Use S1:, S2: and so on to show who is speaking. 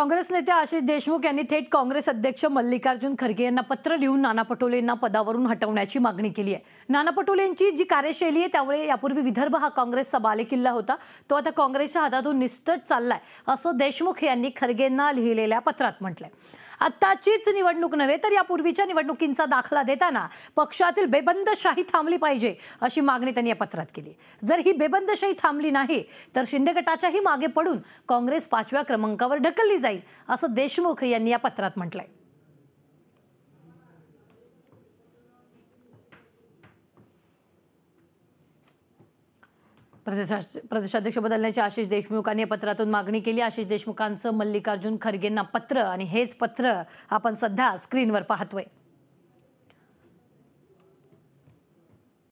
S1: काँग्रेस नेते आशिष देशमुख यांनी थेट काँग्रेस अध्यक्ष मल्लिकार्जुन खरगे यांना पत्र लिहून नाना पटोले यांना पदावरून हटवण्याची मागणी केली आहे नाना पटोले यांची जी कार्यशैली आहे त्यामुळे यापूर्वी विदर्भ हा काँग्रेसचा बालेकिल्ला होता तो आता काँग्रेसच्या हातातून निस्तट चाललाय असं देशमुख यांनी खरगेंना लिहिलेल्या पत्रात म्हटलंय आत्ताचीच निवडणूक नव्हे तर यापूर्वीच्या निवडणुकींचा दाखला देताना पक्षातील बेबंदशाही थांबली पाहिजे अशी मागणी त्यांनी या पत्रात केली जर ही बेबंदशाही थांबली नाही तर शिंदे गटाच्याही मागे पडून काँग्रेस पाचव्या क्रमांकावर ढकलली जाईल असं देशमुख यांनी या पत्रात म्हटलंय प्रदेशाध्यक्ष बदलण्याची आशिष देशमुखांनी पत्रातून मागणी केली आशिष देशमुखांचं मल्लिकार्जुन खरगेंना पत्र आणि हेच पत्र आपण सध्या स्क्रीनवर पाहतोय